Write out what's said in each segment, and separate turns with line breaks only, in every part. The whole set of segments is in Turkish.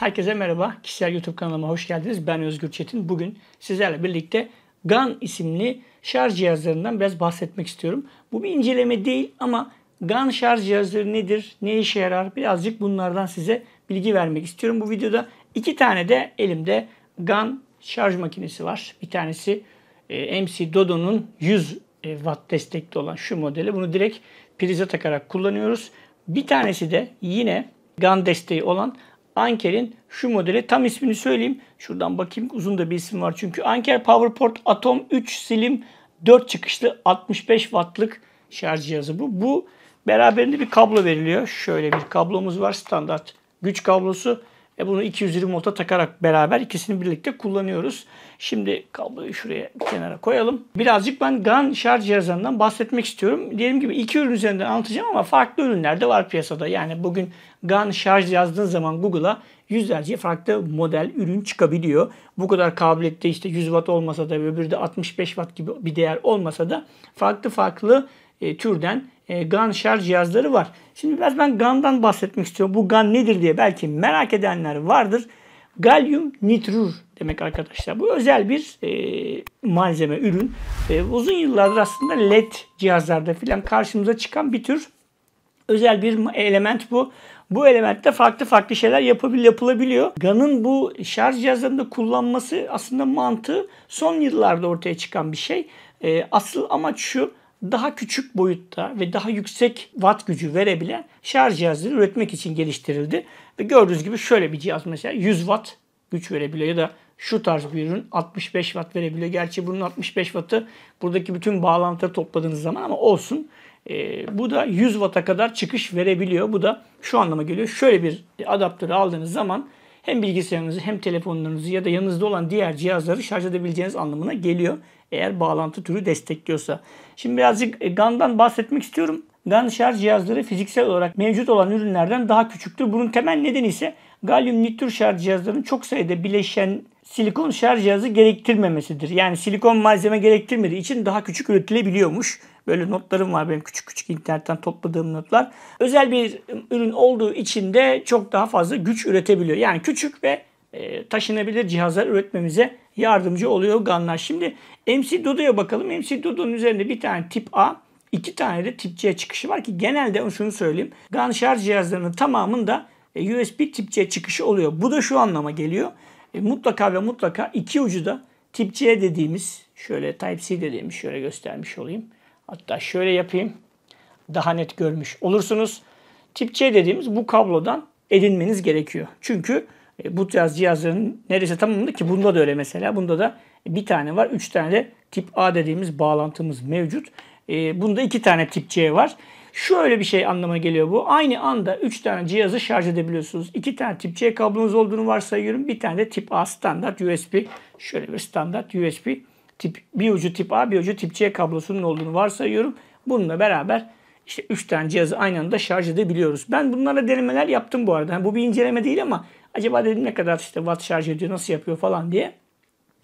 Herkese merhaba. Kişisel YouTube kanalıma hoş geldiniz. Ben Özgür Çetin. Bugün sizlerle birlikte GAN isimli şarj cihazlarından biraz bahsetmek istiyorum. Bu bir inceleme değil ama GAN şarj cihazları nedir, ne işe yarar birazcık bunlardan size bilgi vermek istiyorum. Bu videoda iki tane de elimde GAN şarj makinesi var. Bir tanesi e, MC Dodo'nun 100 e, watt destekli olan şu modeli. Bunu direkt prize takarak kullanıyoruz. Bir tanesi de yine GAN desteği olan Anker'in şu modeli tam ismini söyleyeyim. Şuradan bakayım uzun da bir isim var çünkü. Anker PowerPort Atom 3 Slim 4 çıkışlı 65 wattlık şarj cihazı bu. Bu beraberinde bir kablo veriliyor. Şöyle bir kablomuz var standart güç kablosu. E bunu 220 volta takarak beraber ikisini birlikte kullanıyoruz. Şimdi kabloyu şuraya kenara koyalım. Birazcık ben GAN şarj cihazından bahsetmek istiyorum. Diyelim gibi iki ürün üzerinden anlatacağım ama farklı ürünler de var piyasada. Yani bugün GAN şarj yazdığın zaman Google'a yüzlerce farklı model ürün çıkabiliyor. Bu kadar kabiliyette işte 100 watt olmasa da öbürü de 65 watt gibi bir değer olmasa da farklı farklı e, türden e, GAN şarj cihazları var. Şimdi biraz ben GAN'dan bahsetmek istiyorum. Bu GAN nedir diye belki merak edenler vardır. Galyum nitrür demek arkadaşlar. Bu özel bir e, malzeme, ürün. E, uzun yıllardır aslında LED cihazlarda filan karşımıza çıkan bir tür özel bir element bu. Bu elementte farklı farklı şeyler yapabil yapılabiliyor. GAN'ın bu şarj cihazlarında kullanması aslında mantığı son yıllarda ortaya çıkan bir şey. E, asıl amaç şu daha küçük boyutta ve daha yüksek watt gücü verebilen şarj cihazları üretmek için geliştirildi. Ve gördüğünüz gibi şöyle bir cihaz mesela 100 watt güç verebiliyor ya da şu tarz bir ürün 65 watt verebiliyor. Gerçi bunun 65 wattı buradaki bütün bağlantıları topladığınız zaman ama olsun. E, bu da 100 watt'a kadar çıkış verebiliyor. Bu da şu anlama geliyor. Şöyle bir adaptörü aldığınız zaman hem bilgisayarınızı hem telefonlarınızı ya da yanınızda olan diğer cihazları şarj edebileceğiniz anlamına geliyor eğer bağlantı türü destekliyorsa. Şimdi birazcık e, GAN'dan bahsetmek istiyorum. GAN şarj cihazları fiziksel olarak mevcut olan ürünlerden daha küçüktür. Bunun temel nedeni ise galyum nitür şarj cihazlarının çok sayıda bileşen silikon şarj cihazı gerektirmemesidir. Yani silikon malzeme gerektirmediği için daha küçük üretilebiliyormuş. Böyle notlarım var benim küçük küçük internetten topladığım notlar. Özel bir ürün olduğu için de çok daha fazla güç üretebiliyor. Yani küçük ve e, taşınabilir cihazlar üretmemize yardımcı oluyor Ganlar. Şimdi MC Dodo'ya bakalım. MC Dodo'nun üzerinde bir tane tip A, iki tane de tip C çıkışı var ki genelde şunu söyleyeyim. Gan şarj cihazlarının tamamında e, USB tip C çıkışı oluyor. Bu da şu anlama geliyor. E, mutlaka ve mutlaka iki ucu da tip C dediğimiz şöyle Type-C dediğimiz şöyle göstermiş olayım. Hatta şöyle yapayım. Daha net görmüş olursunuz. Tip C dediğimiz bu kablodan edinmeniz gerekiyor. Çünkü e, bu tarz cihazların neredeyse tamamında ki bunda da öyle mesela. Bunda da bir tane var. Üç tane de tip A dediğimiz bağlantımız mevcut. E, bunda iki tane tip C var. Şöyle bir şey anlamına geliyor bu. Aynı anda 3 tane cihazı şarj edebiliyorsunuz. 2 tane tip C kablonuz olduğunu varsayıyorum. Bir tane de tip A standart USB. Şöyle bir standart USB tip bir ucu tip A bir ucu tip C kablosunun olduğunu varsayıyorum. Bununla beraber işte 3 tane cihazı aynı anda şarj edebiliyoruz. Ben bunlara denemeler yaptım bu arada. Yani bu bir inceleme değil ama Acaba dedim ne kadar işte watt şarj ediyor, nasıl yapıyor falan diye.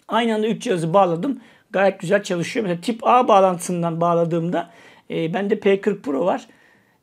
Aynı anda 3 cihazı bağladım. Gayet güzel çalışıyor. Mesela tip A bağlantısından bağladığımda e, bende P40 Pro var.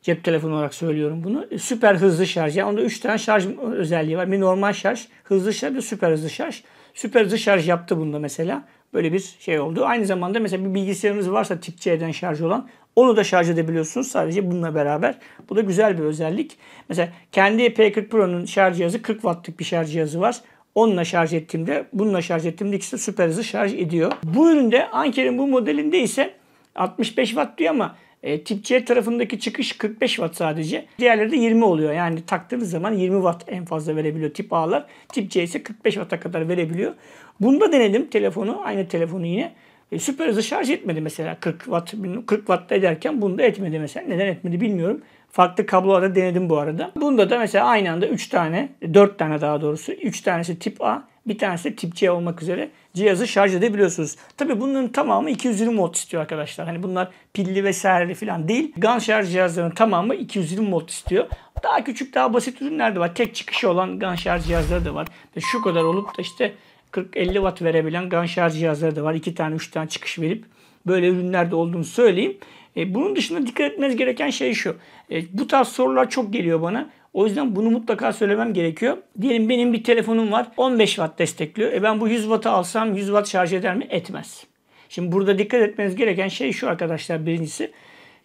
Cep telefonu olarak söylüyorum bunu. E, süper hızlı şarj. Yani onda 3 tane şarj özelliği var. Bir normal şarj, hızlı şarj bir süper hızlı şarj. Süper hızlı şarj yaptı bunda mesela. Böyle bir şey oldu. Aynı zamanda mesela bir bilgisayarınız varsa tip C'den şarj olan onu da şarj edebiliyorsunuz sadece bununla beraber. Bu da güzel bir özellik. Mesela kendi P40 Pro'nun şarj cihazı 40 wattlık bir şarj cihazı var. Onunla şarj ettiğimde, bununla şarj ettiğimde ikisi de süper hızlı şarj ediyor. Bu üründe Anker'in bu modelinde ise 65 watt diyor ama e, tip C tarafındaki çıkış 45 watt sadece. Diğerleri de 20 oluyor. Yani taktığınız zaman 20 watt en fazla verebiliyor tip A'lar. Tip C ise 45 watt'a kadar verebiliyor. Bunda denedim telefonu. Aynı telefonu yine. E, süper hızı şarj etmedi mesela 40 watt 40 watt ederken bunu da etmedi mesela. Neden etmedi bilmiyorum. Farklı kablolarda denedim bu arada. Bunda da mesela aynı anda 3 tane, 4 tane daha doğrusu. 3 tanesi tip A, bir tanesi tip C olmak üzere cihazı şarj edebiliyorsunuz. Tabii bunların tamamı 220 volt istiyor arkadaşlar. Hani bunlar pilli vesaire falan değil. GAN şarj cihazlarının tamamı 220 volt istiyor. Daha küçük daha basit ürünler de var. Tek çıkışı olan GAN şarj cihazları da var. Şu kadar olup da işte 40-50 watt verebilen gun şarj cihazları da var. 2 tane 3 tane çıkış verip böyle ürünlerde olduğunu söyleyeyim. E, bunun dışında dikkat etmeniz gereken şey şu. E, bu tarz sorular çok geliyor bana. O yüzden bunu mutlaka söylemem gerekiyor. Diyelim benim bir telefonum var 15 watt destekliyor. E ben bu 100 wattı alsam 100 watt şarj eder mi? Etmez. Şimdi burada dikkat etmeniz gereken şey şu arkadaşlar birincisi.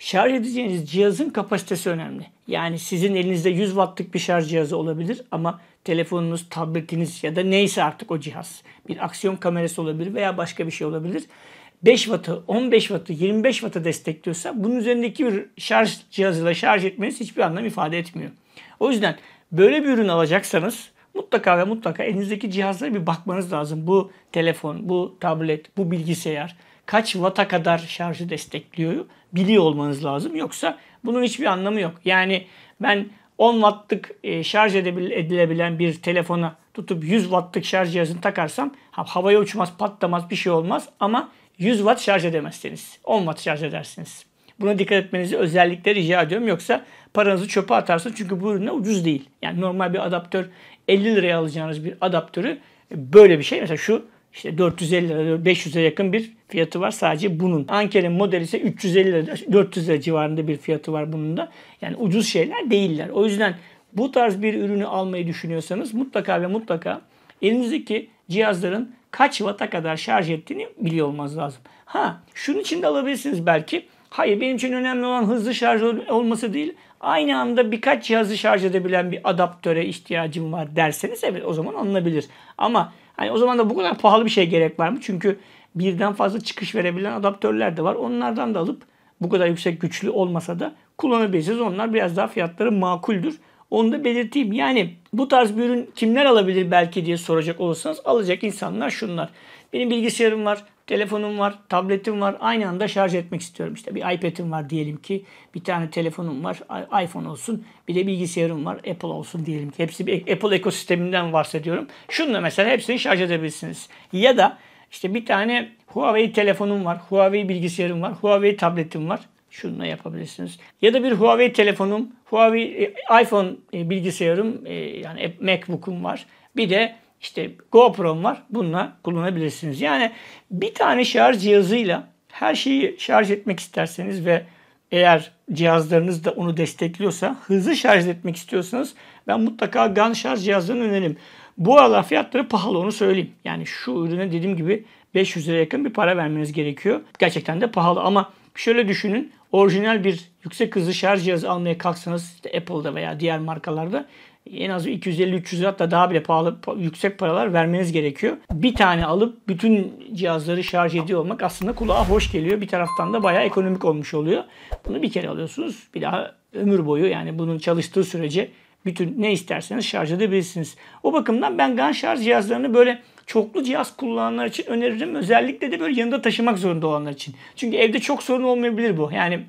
Şarj edeceğiniz cihazın kapasitesi önemli. Yani sizin elinizde 100 wattlık bir şarj cihazı olabilir ama telefonunuz, tabletiniz ya da neyse artık o cihaz. Bir aksiyon kamerası olabilir veya başka bir şey olabilir. 5 wattı, 15 wattı, 25 wattı destekliyorsa bunun üzerindeki bir şarj cihazıyla şarj etmeniz hiçbir anlam ifade etmiyor. O yüzden böyle bir ürün alacaksanız mutlaka ve mutlaka elinizdeki cihazlara bir bakmanız lazım. Bu telefon, bu tablet, bu bilgisayar kaç vata kadar şarjı destekliyor biliyor olmanız lazım. Yoksa bunun hiçbir anlamı yok. Yani ben 10 wattlık e, şarj edilebilen bir telefona tutup 100 wattlık şarj cihazını takarsam havaya uçmaz, patlamaz, bir şey olmaz ama 100 watt şarj edemezseniz 10 watt şarj edersiniz. Buna dikkat etmenizi özellikle rica ediyorum. Yoksa paranızı çöpe atarsınız çünkü bu ürünler ucuz değil. Yani normal bir adaptör 50 liraya alacağınız bir adaptörü e, böyle bir şey. Mesela şu işte 450 lira 500'e yakın bir fiyatı var sadece bunun. Anker'in modeli ise 350 lira 400 lira civarında bir fiyatı var bunun da. Yani ucuz şeyler değiller. O yüzden bu tarz bir ürünü almayı düşünüyorsanız mutlaka ve mutlaka elinizdeki cihazların kaç watt'a kadar şarj ettiğini biliyor olmanız lazım. Ha şunun için de alabilirsiniz belki. Hayır benim için önemli olan hızlı şarj olması değil. Aynı anda birkaç cihazı şarj edebilen bir adaptöre ihtiyacım var derseniz evet o zaman alınabilir. Ama Hani o zaman da bu kadar pahalı bir şeye gerek var mı? Çünkü birden fazla çıkış verebilen adaptörler de var. Onlardan da alıp bu kadar yüksek güçlü olmasa da kullanabilirsiniz. Onlar biraz daha fiyatları makuldür. Onu da belirteyim. Yani bu tarz bir ürün kimler alabilir belki diye soracak olursanız alacak insanlar şunlar. Benim bilgisayarım var, telefonum var, tabletim var. Aynı anda şarj etmek istiyorum. İşte bir iPad'im var diyelim ki. Bir tane telefonum var, iPhone olsun. Bir de bilgisayarım var, Apple olsun diyelim ki. Hepsi bir Apple ekosisteminden bahsediyorum. Şunla mesela hepsini şarj edebilirsiniz. Ya da işte bir tane Huawei telefonum var, Huawei bilgisayarım var, Huawei tabletim var şununla yapabilirsiniz. Ya da bir Huawei telefonum, Huawei e, iPhone e, bilgisayarım e, yani MacBook'um var. Bir de işte GoPro'm var. Bununla kullanabilirsiniz. Yani bir tane şarj cihazıyla her şeyi şarj etmek isterseniz ve eğer cihazlarınız da onu destekliyorsa hızlı şarj etmek istiyorsanız ben mutlaka GAN şarj cihazlarını öneririm. Bu arada fiyatları pahalı onu söyleyeyim. Yani şu ürüne dediğim gibi 500 lira yakın bir para vermeniz gerekiyor. Gerçekten de pahalı ama şöyle düşünün orijinal bir yüksek hızlı şarj cihazı almaya kalksanız işte Apple'da veya diğer markalarda en az 250-300 hatta daha bile pahalı yüksek paralar vermeniz gerekiyor. Bir tane alıp bütün cihazları şarj ediyor olmak aslında kulağa hoş geliyor. Bir taraftan da bayağı ekonomik olmuş oluyor. Bunu bir kere alıyorsunuz. Bir daha ömür boyu yani bunun çalıştığı sürece bütün ne isterseniz şarj edebilirsiniz. O bakımdan ben GAN şarj cihazlarını böyle çoklu cihaz kullananlar için öneririm. Özellikle de böyle yanında taşımak zorunda olanlar için. Çünkü evde çok sorun olmayabilir bu. Yani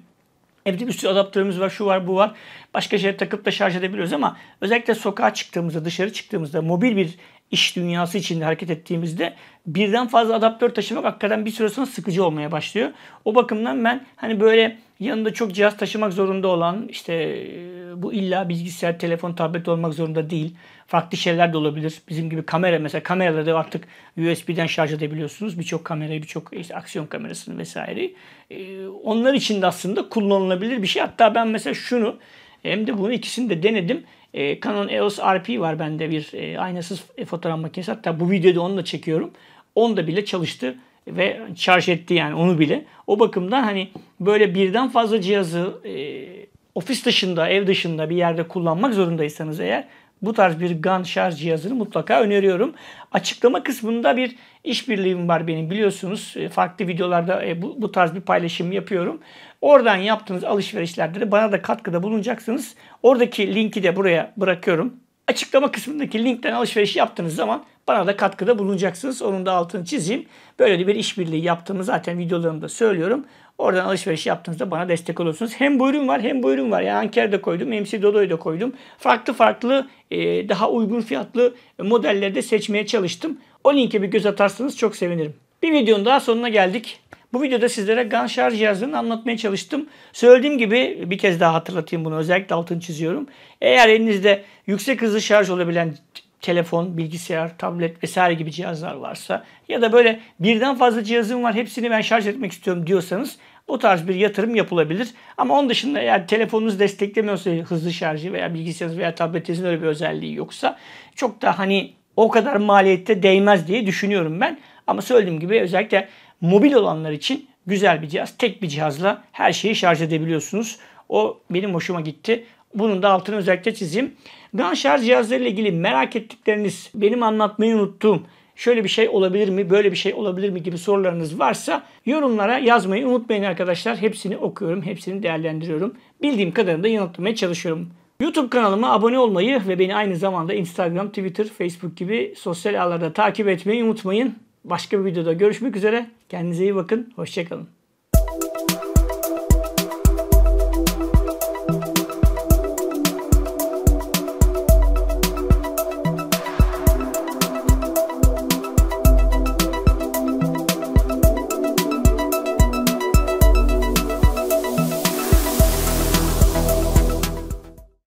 Evde bir sürü adaptörümüz var, şu var, bu var. Başka şeye takıp da şarj edebiliyoruz ama özellikle sokağa çıktığımızda, dışarı çıktığımızda mobil bir iş dünyası içinde hareket ettiğimizde birden fazla adaptör taşımak hakikaten bir süre sonra sıkıcı olmaya başlıyor. O bakımdan ben hani böyle yanında çok cihaz taşımak zorunda olan işte e, bu illa bilgisayar, telefon, tablet olmak zorunda değil. Farklı şeyler de olabilir. Bizim gibi kamera mesela kameraları artık USB'den şarj edebiliyorsunuz. Birçok kamerayı, birçok işte aksiyon kamerasını vesaire. E, onlar için de aslında kullanılabilir bir şey. Hatta ben mesela şunu hem de bunu ikisini de denedim. Ee, e, Canon EOS RP var bende bir e, aynasız fotoğraf makinesi. Hatta bu videoda onu da çekiyorum. Onu da bile çalıştı ve şarj etti yani onu bile. O bakımdan hani böyle birden fazla cihazı e, ofis dışında, ev dışında bir yerde kullanmak zorundaysanız eğer bu tarz bir GAN şarj cihazını mutlaka öneriyorum. Açıklama kısmında bir işbirliğim var benim biliyorsunuz. E, farklı videolarda e, bu, bu tarz bir paylaşım yapıyorum. Oradan yaptığınız alışverişlerde de bana da katkıda bulunacaksınız. Oradaki linki de buraya bırakıyorum. Açıklama kısmındaki linkten alışveriş yaptığınız zaman bana da katkıda bulunacaksınız. Onun da altını çizeyim. Böyle bir işbirliği yaptığımı zaten videolarımda söylüyorum. Oradan alışveriş yaptığınızda bana destek olursunuz. Hem bu ürün var hem bu ürün var. Yani Anker'de koydum, MC Dodo'yu da koydum. Farklı farklı e, daha uygun fiyatlı modelleri de seçmeye çalıştım. O linke bir göz atarsanız çok sevinirim. Bir videonun daha sonuna geldik. Bu videoda sizlere GAN şarj cihazını anlatmaya çalıştım. Söylediğim gibi bir kez daha hatırlatayım bunu özellikle altını çiziyorum. Eğer elinizde yüksek hızlı şarj olabilen telefon, bilgisayar, tablet vesaire gibi cihazlar varsa ya da böyle birden fazla cihazım var hepsini ben şarj etmek istiyorum diyorsanız o tarz bir yatırım yapılabilir. Ama onun dışında yani telefonunuz desteklemiyorsa hızlı şarjı veya bilgisayarınız veya tabletinizin öyle bir özelliği yoksa çok da hani o kadar maliyette değmez diye düşünüyorum ben. Ama söylediğim gibi özellikle mobil olanlar için güzel bir cihaz. Tek bir cihazla her şeyi şarj edebiliyorsunuz. O benim hoşuma gitti. Bunun da altını özellikle çizeyim. Gun şarj cihazları ile ilgili merak ettikleriniz, benim anlatmayı unuttuğum şöyle bir şey olabilir mi, böyle bir şey olabilir mi gibi sorularınız varsa yorumlara yazmayı unutmayın arkadaşlar. Hepsini okuyorum, hepsini değerlendiriyorum. Bildiğim kadarını da yanıtlamaya çalışıyorum. YouTube kanalıma abone olmayı ve beni aynı zamanda Instagram, Twitter, Facebook gibi sosyal ağlarda takip etmeyi unutmayın. Başka bir videoda görüşmek üzere. Kendinize iyi bakın. Hoşçakalın.